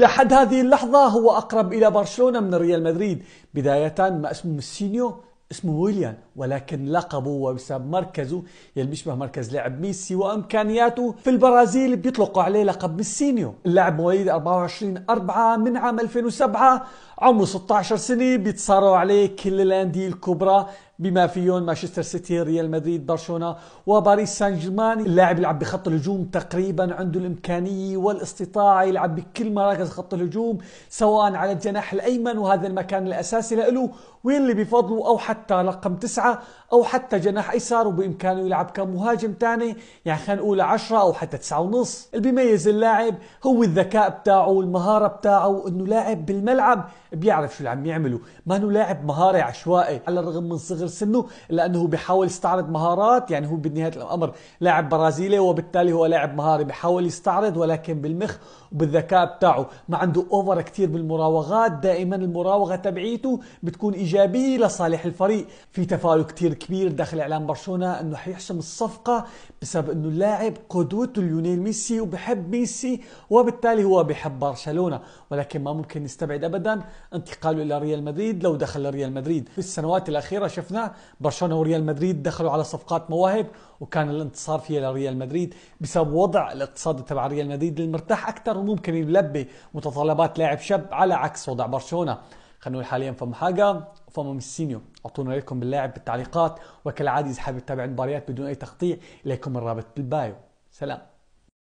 إلى حد هذه اللحظة هو أقرب إلى برشلونة من ريال مدريد بداية ما اسمه ميسينيو اسمه ويليان ولكن لقبه وبسبب مركزه يلي بيشبه مركز لاعب ميسي وامكانياته في البرازيل بيطلقوا عليه لقب ميسينيو اللاعب مواليد 24 4 من عام 2007 عمره 16 سنه بيتصارعوا عليه كل الانديه الكبرى بما فيهم مانشستر سيتي ريال مدريد برشلونه وباريس سان جيرمان اللاعب يلعب بخط الهجوم تقريبا عنده الامكانيه والاستطاعه يلعب بكل مراكز خط الهجوم سواء على الجناح الايمن وهذا المكان الاساسي له واللي بفضله او حتى رقم تسعه او حتى جناح ايسر وبامكانه يلعب كمهاجم ثاني يعني خلينا نقول 10 او حتى 9 ونص اللي بيميز اللاعب هو الذكاء بتاعه والمهاره بتاعه انه لاعب بالملعب بيعرف شو اللي عم يعمله ما انه لاعب مهاري عشوائي على الرغم من صغر صغير سنه لانه بيحاول يستعرض مهارات يعني هو بنهايه الامر لاعب برازيلي وبالتالي هو لاعب مهاري بيحاول يستعرض ولكن بالمخ وبالذكاء بتاعه ما عنده اوفر كثير بالمراوغات دائما المراوغه تبعيته بتكون ايجابيه لصالح الفريق في تفاؤل كثير كبير داخل اعلام برشلونه انه حيحسم الصفقه بسبب انه اللاعب قدوته ليونيل ميسي وبحب ميسي وبالتالي هو بحب برشلونه ولكن ما ممكن نستبعد ابدا انتقاله الى ريال مدريد لو دخل ريال مدريد في السنوات الاخيره شفنا شفناه برشلونه وريال مدريد دخلوا على صفقات مواهب وكان الانتصار فيها لريال مدريد بسبب وضع الاقتصادي تبع ريال مدريد المرتاح اكثر وممكن يلبي متطلبات لاعب شاب على عكس وضع برشلونه خلينا نقول حاليا فم حاجه فما ميسينيو اعطونا رايكم باللاعب بالتعليقات وكالعاده اذا حابب تتابع المباريات بدون اي تقطيع اليكم الرابط بالبايو سلام